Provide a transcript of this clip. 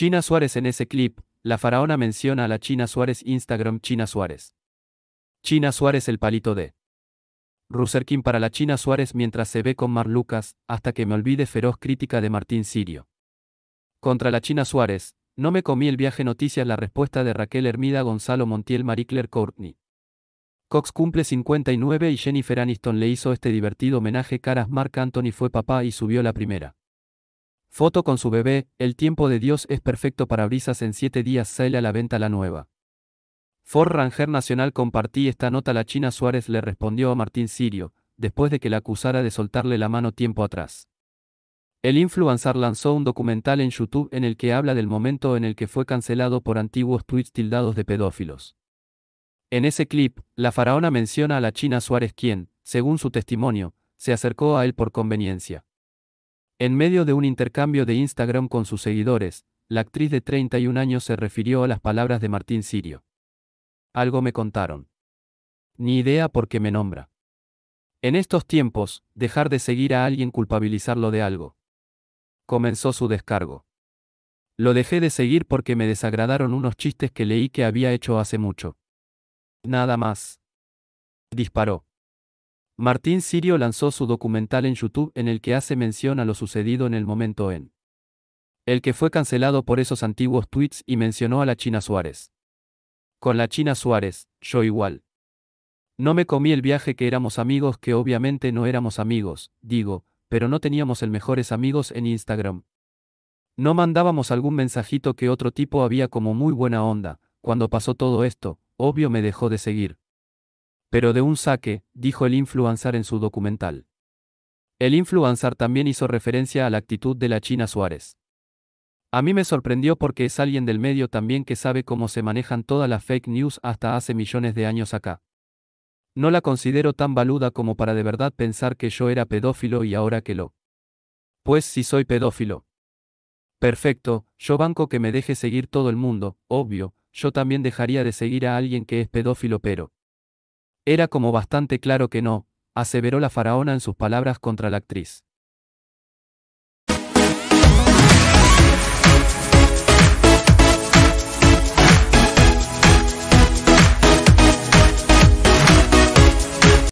China Suárez en ese clip, la faraona menciona a la China Suárez Instagram China Suárez. China Suárez el palito de. Ruserkin para la China Suárez mientras se ve con Mar Lucas, hasta que me olvide feroz crítica de Martín Sirio. Contra la China Suárez, no me comí el viaje noticias la respuesta de Raquel Hermida Gonzalo Montiel Maricler Courtney. Cox cumple 59 y Jennifer Aniston le hizo este divertido homenaje caras Mark Anthony fue papá y subió la primera. Foto con su bebé, El tiempo de Dios es perfecto para brisas en siete días sale a la venta la nueva. Ford Ranger Nacional compartí esta nota la China Suárez le respondió a Martín Sirio, después de que la acusara de soltarle la mano tiempo atrás. El influencer lanzó un documental en YouTube en el que habla del momento en el que fue cancelado por antiguos tweets tildados de pedófilos. En ese clip, la faraona menciona a la China Suárez quien, según su testimonio, se acercó a él por conveniencia. En medio de un intercambio de Instagram con sus seguidores, la actriz de 31 años se refirió a las palabras de Martín Sirio. Algo me contaron. Ni idea por qué me nombra. En estos tiempos, dejar de seguir a alguien culpabilizarlo de algo. Comenzó su descargo. Lo dejé de seguir porque me desagradaron unos chistes que leí que había hecho hace mucho. Nada más. Disparó. Martín Sirio lanzó su documental en YouTube en el que hace mención a lo sucedido en el momento en el que fue cancelado por esos antiguos tweets y mencionó a la China Suárez. Con la China Suárez, yo igual. No me comí el viaje que éramos amigos, que obviamente no éramos amigos, digo, pero no teníamos el mejores amigos en Instagram. No mandábamos algún mensajito que otro tipo había como muy buena onda, cuando pasó todo esto, obvio me dejó de seguir pero de un saque, dijo el influencer en su documental. El influencer también hizo referencia a la actitud de la China Suárez. A mí me sorprendió porque es alguien del medio también que sabe cómo se manejan todas las fake news hasta hace millones de años acá. No la considero tan valuda como para de verdad pensar que yo era pedófilo y ahora que lo. Pues si soy pedófilo. Perfecto, yo banco que me deje seguir todo el mundo, obvio, yo también dejaría de seguir a alguien que es pedófilo pero. Era como bastante claro que no, aseveró la faraona en sus palabras contra la actriz.